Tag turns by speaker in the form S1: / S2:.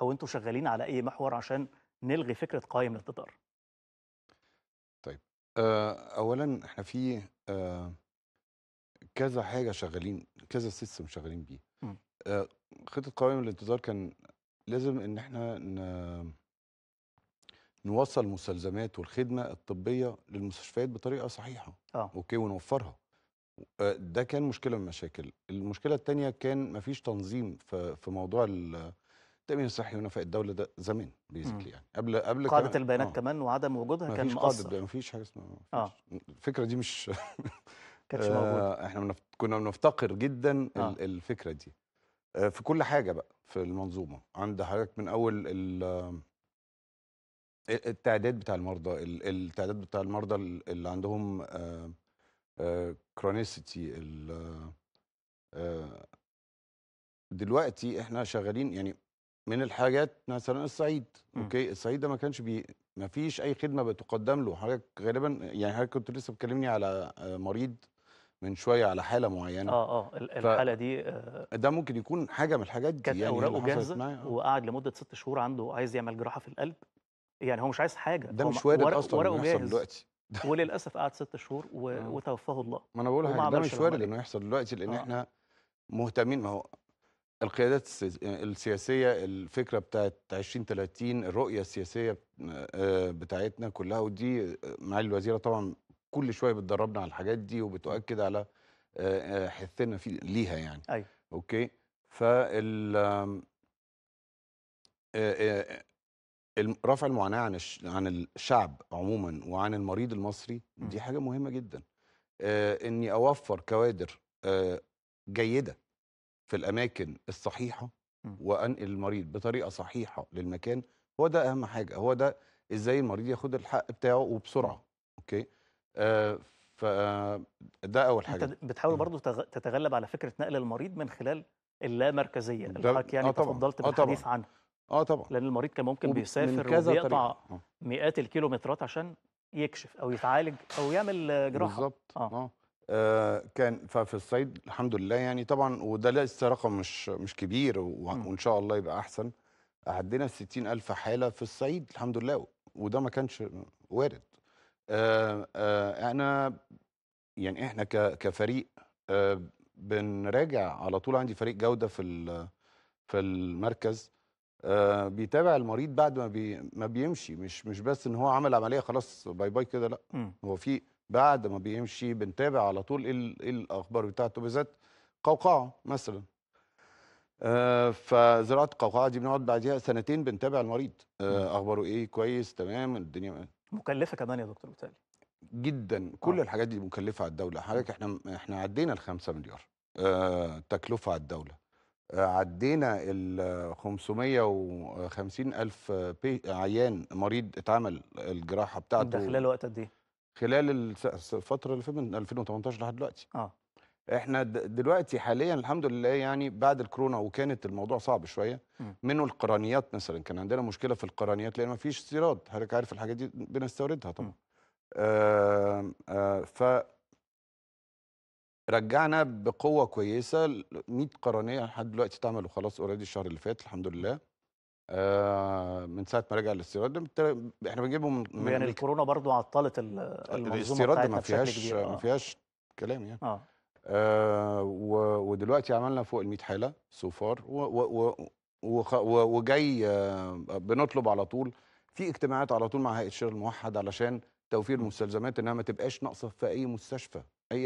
S1: او انتوا شغالين على اي محور عشان نلغي فكره قائم الاعتذار
S2: طيب آه، اولا احنا في آه، كذا حاجه شغالين كذا سيستم شغالين بيه آه، خطه قوائم الانتظار كان لازم ان احنا نوصل المستلزمات والخدمه الطبيه للمستشفيات بطريقه صحيحه آه. اوكي ونوفرها ده كان مشكله من المشاكل المشكله الثانيه كان مفيش تنظيم في موضوع التامين الصحي في الدوله ده زمان بيزكلي يعني قبل قبل قاعده كمان البيانات آه. كمان وعدم وجودها ما كان مفيش مقصر مفيش حاجه اسمها آه. الفكره دي مش كانتش آه، موجوده آه احنا منف... كنا بنفتقر جدا آه. الفكره دي آه في كل حاجه بقى في المنظومه عند حضرتك من اول آه، التعداد بتاع المرضى التعداد بتاع المرضى اللي عندهم كرونيسيتي آه، دلوقتي احنا شغالين يعني من الحاجات مثلا الصعيد م. اوكي الصعيد ده ما كانش بي ما فيش اي خدمه بتقدم له حضرتك غالبا يعني حضرتك كنت لسه بتكلمني على آه، مريض من شويه على حاله معينه اه اه الحاله دي
S1: آه ده ممكن يكون حاجه من الحاجات دي كانت يعني اوراقه جاهزه آه. وقعد لمده ست شهور عنده عايز يعمل جراحه في القلب يعني هو مش عايز حاجه ده مش وارد اصلا ورقه جاهز دلوقتي وللاسف قعد ست شهور و... آه. وتوفاه الله ما انا بقول ده مش وارد انه يحصل دلوقتي لان آه. احنا
S2: مهتمين ما هو القيادات السياسيه الفكره بتاعت 2030 الرؤيه السياسيه آه، بتاعتنا كلها ودي آه، معالي الوزيره طبعا كل شويه بتدربنا على الحاجات دي وبتؤكد على آه، حثنا في ليها يعني ايوه اوكي فال رفع المعاناه عن عن الشعب عموما وعن المريض المصري دي حاجه مهمه جدا اني اوفر كوادر جيده في الاماكن الصحيحه إمم. وانقل المريض بطريقه صحيحه للمكان هو ده اهم حاجه هو ده ازاي المريض ياخد الحق بتاعه وبسرعه إمم. اوكي آه ده اول حاجه انت
S1: بتحاول إمم. برضو تتغلب على فكره نقل المريض من خلال اللامركزيه اللي حضرتك يعني آه تفضلت آه بالحديث آه عنها اه طبعا لان المريض كان ممكن بيسافر وبيقطع آه. مئات الكيلومترات عشان يكشف او يتعالج او يعمل جراحه بالظبط اه, آه.
S2: آه، كان ففي الصعيد الحمد لله يعني طبعا وده لسه رقم مش مش كبير وان شاء الله يبقى احسن عدينا ال 60000 حاله في الصعيد الحمد لله وده ما كانش وارد آه، آه، انا يعني احنا كفريق بنراجع على طول عندي فريق جوده في في المركز بيتابع المريض بعد ما بي ما بيمشي مش مش بس ان هو عمل عمليه خلاص باي باي كده لا هو في بعد ما بيمشي بنتابع على طول ايه, إيه الاخبار بتاعته بالذات قوقعه مثلا آه، فزراعه القوقعه دي بنقعد بعديها سنتين بنتابع المريض آه، اخباره ايه كويس تمام الدنيا
S1: مكلفه كمان يا
S2: دكتور بالتالي جدا كل آه. الحاجات دي مكلفه على الدوله حضرتك احنا احنا عدينا ال 5 مليار آه، تكلفه على الدوله عدينا ال 550 الف عيان مريض اتعمل الجراحه بتاعته ده خلال وقت قد ايه خلال الفتره اللي فاتت من 2018 لحد دلوقتي اه احنا دلوقتي حاليا الحمد لله يعني بعد الكورونا وكانت الموضوع صعب شويه منه القرانيات مثلا كان عندنا مشكله في القرانيات لان ما فيش استيراد حضرتك عارف الحاجات دي بنستوردها طبعا آه آه ف رجعنا بقوه كويسه 100 قرانيه لحد دلوقتي اتعملوا خلاص اوريدي الشهر اللي فات الحمد لله آه، من ساعه ما رجع الاستيراد احنا بنجيبه من يعني
S1: الكورونا برضو عطلت آه، المنظومه الاستيراد ما فيهاش ما آه. فيهاش
S2: كلام يعني آه. آه ودلوقتي عملنا فوق ال 100 حاله سو فار وجاي بنطلب على طول في اجتماعات على طول مع هيئه الشغل الموحد علشان توفير مستلزمات انها ما تبقاش ناقصه في اي مستشفى اي